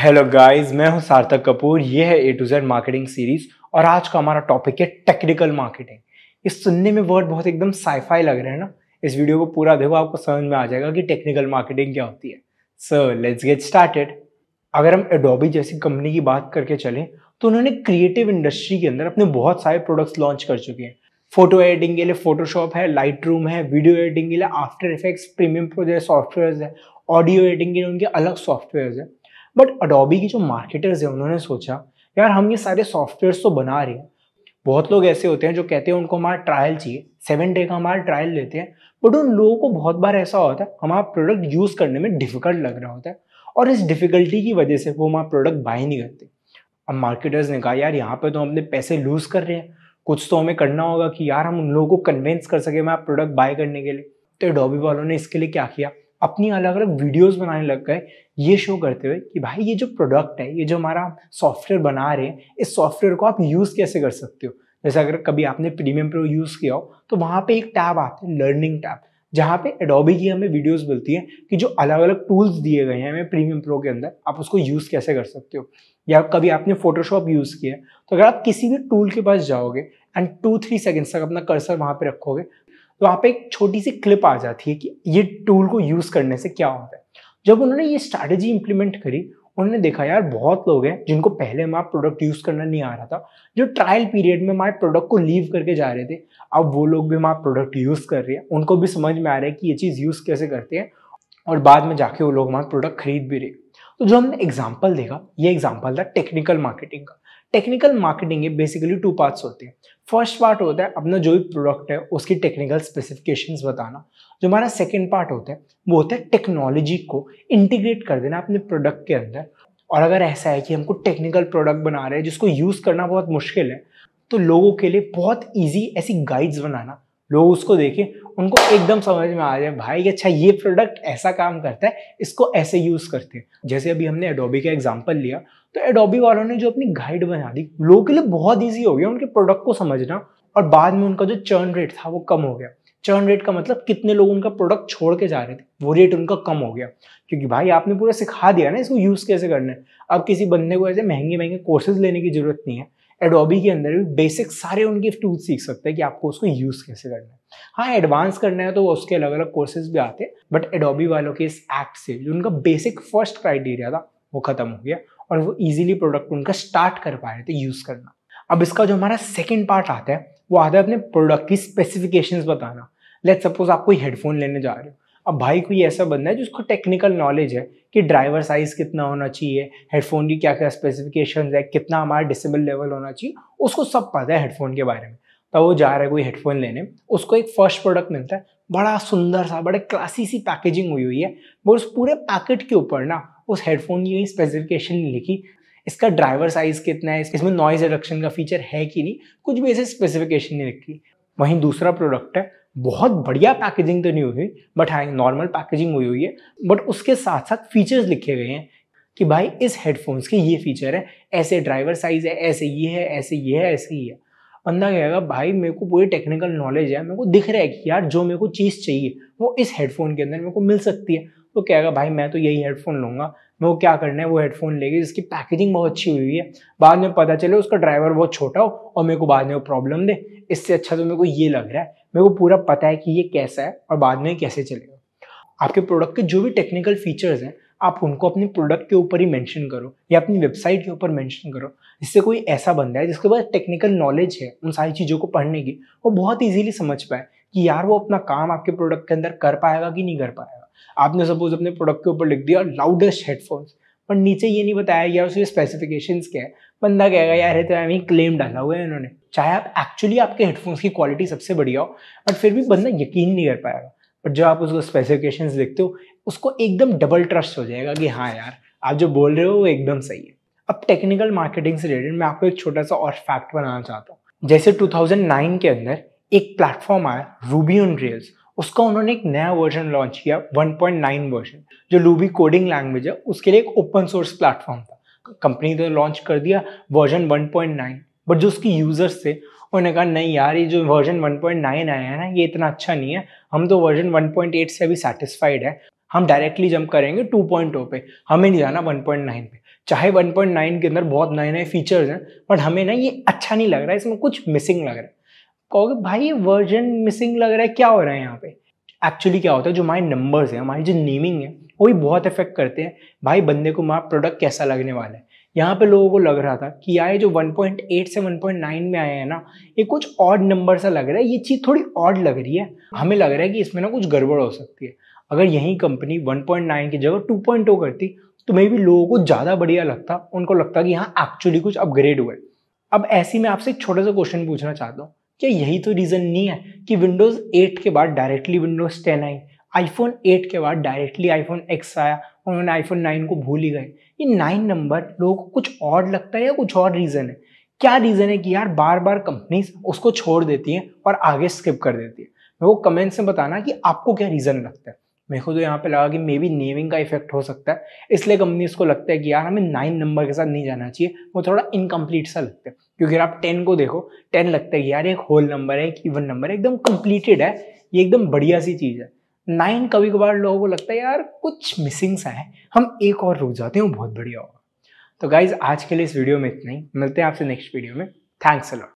hello guys मैं हूं सार्थक कपूर ये है A to Z marketing series और आज का हमारा टॉपिक है टेक्निकल मार्केटिंग इस सुनने में वर्ड बहुत एकदम साइफाई लग रहे हैं ना इस वीडियो को पूरा देखो आपको समझ में आ जाएगा कि टेक्निकल मार्केटिंग क्या होती है सर लेट्स गेट स्टार्टेड अगर हम एडोबी जैसी कंपनी की बात करके चलें तो उन्होंने क्रिएटिव इंडस्ट्री के अंदर अपने बहुत सारे प्रोडक्ट्स लॉन्च कर चुके हैं फोटो एडिटिंग के लिए फोटोशॉप है लाइट रूम है वीडियो एडिटिंग के लिए After Effects premium project software है ऑडियो एडिटिंग के लिए उनके अलग सॉफ्टवेयर है बट अडोबी की जो मार्केटर्स हैं उन्होंने सोचा यार हम ये सारे सॉफ्टवेयर तो बना रहे हैं बहुत लोग ऐसे होते हैं जो कहते हैं उनको हमारा ट्रायल चाहिए सेवन डे का हमारा ट्रायल लेते हैं बट उन लोगों को बहुत बार ऐसा होता है हमारा प्रोडक्ट यूज़ करने में डिफ़िकल्ट लग रहा होता है और इस डिफ़िकल्टी की वजह से वो हमारा प्रोडक्ट बाय नहीं करते अब मार्केटर्स ने कहा यार यहाँ पर तो हम अपने पैसे लूज़ कर रहे हैं कुछ तो हमें करना होगा कि यार हम उन लोगों को कन्वेंस कर सके हमारा प्रोडक्ट बाय करने के लिए तो डॉबी वालों ने इसके लिए क्या किया अपनी अलग अलग वीडियोस बनाने लग गए ये शो करते हुए कि भाई ये जो प्रोडक्ट है ये जो हमारा सॉफ्टवेयर बना रहे हैं इस सॉफ्टवेयर को आप यूज़ कैसे कर सकते हो जैसे अगर कभी आपने प्रीमियम प्रो यूज़ किया हो तो वहाँ पे एक टैब आता है लर्निंग टैब जहाँ पे एडोबी की हमें वीडियोस मिलती हैं कि जो अलग अलग टूल्स दिए गए हैं हमें प्रीमियम प्रो के अंदर आप उसको यूज़ कैसे कर सकते हो या कभी आपने फोटोशॉप यूज़ किया है तो अगर आप किसी भी टूल के पास जाओगे एंड टू थ्री सेकेंड्स तक अपना कर्सर वहाँ पे रखोगे तो वहाँ पे एक छोटी सी क्लिप आ जाती है कि ये टूल को यूज़ करने से क्या होता है जब उन्होंने ये स्ट्रैटेजी इंप्लीमेंट करी उन्होंने देखा यार बहुत लोग हैं जिनको पहले हमारा प्रोडक्ट यूज़ करना नहीं आ रहा था जो ट्रायल पीरियड में हमारे प्रोडक्ट को लीव करके जा रहे थे अब वो लोग भी हमारा प्रोडक्ट यूज़ कर रहे हैं उनको भी समझ में आ रहा है कि ये चीज़ यूज़ कैसे करते हैं और बाद में जाके वो लोग हमारा प्रोडक्ट खरीद भी रहे तो जो हमने एग्जाम्पल देखा ये एग्जाम्पल था टेक्निकल मार्केटिंग का टेक्निकल मार्केटिंग के बेसिकली टू पार्ट्स होते हैं फर्स्ट पार्ट होता है अपना जो भी प्रोडक्ट है उसकी टेक्निकल स्पेसिफिकेशंस बताना जो हमारा सेकेंड पार्ट होता है वो होता है टेक्नोलॉजी को इंटीग्रेट कर देना अपने प्रोडक्ट के अंदर और अगर ऐसा है कि हमको टेक्निकल प्रोडक्ट बना रहे हैं जिसको यूज़ करना बहुत मुश्किल है तो लोगों के लिए बहुत ईजी ऐसी गाइड्स बनाना लोग उसको देखें उनको एकदम समझ में आ जाए भाई अच्छा ये प्रोडक्ट ऐसा काम करता है इसको ऐसे यूज़ करते हैं जैसे अभी हमने एडोबी का एग्जाम्पल लिया तो एडोबी वालों ने जो अपनी गाइड बना दी लोगों के लिए बहुत ईजी हो गया उनके प्रोडक्ट को समझना और बाद में उनका जो चर्न रेट था वो कम हो गया चर्न रेट का मतलब कितने लोग उनका प्रोडक्ट छोड़ के जा रहे थे वो रेट उनका कम हो गया क्योंकि भाई आपने पूरा सिखा दिया ना इसको यूज़ कैसे करना है अब किसी बंदे को ऐसे महंगे महंगे कोर्सेज लेने की जरूरत नहीं है एडोबी के अंदर भी बेसिक सारे उनके टूल सीख सकते हैं कि आपको उसको यूज़ कैसे करना है हाँ एडवांस करना है तो उसके अलग अलग कोर्सेज भी आते हैं बट एडोबी वालों के इस एक्ट से जो उनका बेसिक फर्स्ट क्राइटेरिया था वो ख़त्म हो गया और वो इजीली प्रोडक्ट उनका स्टार्ट कर पा रहे थे यूज़ करना अब इसका जो हमारा सेकेंड पार्ट आता है वो आता है अपने प्रोडक्ट की स्पेसिफिकेशन बताना लेट सपोज आप कोई हेडफोन लेने जा रहे हो अब भाई कोई ऐसा बंदा है जिसको टेक्निकल नॉलेज है कि ड्राइवर साइज़ कितना होना चाहिए हेडफोन की क्या क्या स्पेसिफिकेशन है कितना हमारा डिसेबल लेवल होना चाहिए उसको सब पता है हेडफोन के बारे में तो वो जा रहा है कोई हेडफोन लेने उसको एक फर्स्ट प्रोडक्ट मिलता है बड़ा सुंदर सा बड़े क्लासी सी पैकेजिंग हुई हुई है वो उस पूरे पैकेट के ऊपर ना उस हेडफोन की स्पेसिफिकेशन लिखी इसका ड्राइवर साइज कितना है इसमें नॉइज रिडक्शन का फीचर है कि नहीं कुछ भी ऐसे स्पेसिफिकेशन नहीं लिखी वहीं दूसरा प्रोडक्ट है बहुत बढ़िया पैकेजिंग तो नहीं हुई बट हाँ नॉर्मल पैकेजिंग हुई हुई है बट उसके साथ साथ फीचर्स लिखे गए हैं कि भाई इस हेडफोन्स के ये फीचर है ऐसे ड्राइवर साइज है ऐसे ये है ऐसे ये है ऐसे ये है बंदा कहेगा भाई मेरे को पूरी टेक्निकल नॉलेज है मेरे को दिख रहा है कि यार जो मेरे को चीज़ चाहिए वो इस हेडफोन के अंदर मेरे को मिल सकती है तो कहेगा भाई मैं तो यही हेडफोन लूँगा वो क्या करना है वो हेडफोन लेगी जिसकी पैकेजिंग बहुत अच्छी हुई है बाद में पता चले उसका ड्राइवर बहुत छोटा हो और मेरे को बाद में वो प्रॉब्लम दे इससे अच्छा तो मेरे को ये लग रहा है मेरे को पूरा पता है कि ये कैसा है और बाद में कैसे चलेगा आपके प्रोडक्ट के जो भी टेक्निकल फीचर्स हैं आप उनको अपने प्रोडक्ट के ऊपर ही मेंशन करो या अपनी वेबसाइट के ऊपर मेंशन करो इससे कोई ऐसा बंदा है जिसके पास टेक्निकल नॉलेज है उन सारी चीज़ों को पढ़ने की वो बहुत इजीली समझ पाए कि यार वो अपना काम आपके प्रोडक्ट के अंदर कर पाएगा कि नहीं कर पाएगा आपने सपोज अपने प्रोडक्ट के ऊपर लिख दिया लाउडेस्ट हेडफोन्स पर नीचे ये नहीं बताया गया उसके स्पेसिफिकेशन क्या है बंदा कहेगा यार है तो ही क्लेम डाला हुआ है इन्होंने चाहे आप एक्चुअली आपके हेडफोन्स की क्वालिटी सबसे बढ़िया हो बट फिर भी बंदा यकीन नहीं कर पाएगा बट जब आप उसको स्पेसिफिकेशन देखते हो उसको एकदम डबल ट्रस्ट हो जाएगा कि हाँ यार आप जो बोल रहे हो वो एकदम सही है अब टेक्निकल मार्केटिंग से रिलेटेड मैं आपको एक छोटा सा और फैक्ट बनाना चाहता हूँ जैसे 2009 के अंदर एक प्लेटफॉर्म आया रूबी ऑन रेल्स उसका उन्होंने एक नया वर्जन लॉन्च किया 1.9 वर्जन जो लूबी कोडिंग लैंग्वेज है उसके लिए एक ओपन सोर्स प्लेटफॉर्म था कंपनी ने लॉन्च तो कर दिया वर्जन 1.9 बट जो उसके यूज़र्स थे उन्होंने कहा नहीं यार ये जो वर्जन 1.9 आया है ना ये इतना अच्छा नहीं है हम तो वर्जन 1.8 से भी सेटिस्फाइड है हम डायरेक्टली जंप करेंगे 2.0 पे हमें नहीं जाना 1.9 पे चाहे 1.9 के अंदर बहुत नए नए फीचर्स हैं बट हमें ना ये अच्छा नहीं लग रहा है इसमें कुछ मिसिंग लग रहा है कहोगे भाई ये वर्जन मिसिंग लग रहा है क्या हो रहा है यहाँ पे एक्चुअली क्या होता है जो हमारे नंबर्स हैं हमारी जो नेमिंग है वो भी बहुत इफेक्ट करते हैं भाई बंदे को हमारा प्रोडक्ट कैसा लगने वाला है यहाँ पे लोगों को लग रहा था कि यार जो 1.8 से 1.9 में आए हैं ना ये कुछ ऑड नंबर सा लग रहा है ये चीज़ थोड़ी ऑड लग रही है हमें लग रहा है कि इसमें ना कुछ गड़बड़ हो सकती है अगर यही कंपनी 1.9 की जगह 2.0 करती तो मे भी लोगों को ज़्यादा बढ़िया लगता उनको लगता कि यहाँ एक्चुअली कुछ अपग्रेड हुआ है अब ऐसी मैं आपसे एक छोटा सा क्वेश्चन पूछना चाहता हूँ क्या यही तो रीज़न नहीं है कि विंडोज़ 8 के बाद डायरेक्टली विंडोज़ 10 आई आईफोन 8 के बाद डायरेक्टली आईफोन एक्स आया उन्होंने आईफोन 9 को भूल ही गए ये नाइन नंबर लोगों को कुछ और लगता है या कुछ और रीज़न है क्या रीज़न है कि यार बार बार कंपनीज उसको छोड़ देती हैं और आगे स्किप कर देती है वो कमेंट्स में बताना कि आपको क्या रीज़न लगता है मेरे को तो यहाँ पे लगा कि मे बी नेमिंग का इफेक्ट हो सकता है इसलिए कंपनी इसको लगता है कि यार हमें नाइन नंबर के साथ नहीं जाना चाहिए वो थोड़ा इनकम्प्लीट सा लगता है क्योंकि आप टेन को देखो टेन लगता है कि यार एक होल नंबर है एक इवन नंबर है एकदम कंप्लीटेड है ये एकदम बढ़िया सी चीज़ है नाइन कभी कभार लोगों को लगता है यार कुछ मिसिंग सा है हम एक और रुक जाते हैं वो बहुत बढ़िया होगा तो गाइज आज के लिए इस वीडियो में इतना ही मिलते हैं आपसे नेक्स्ट वीडियो में थैंक्स अलॉट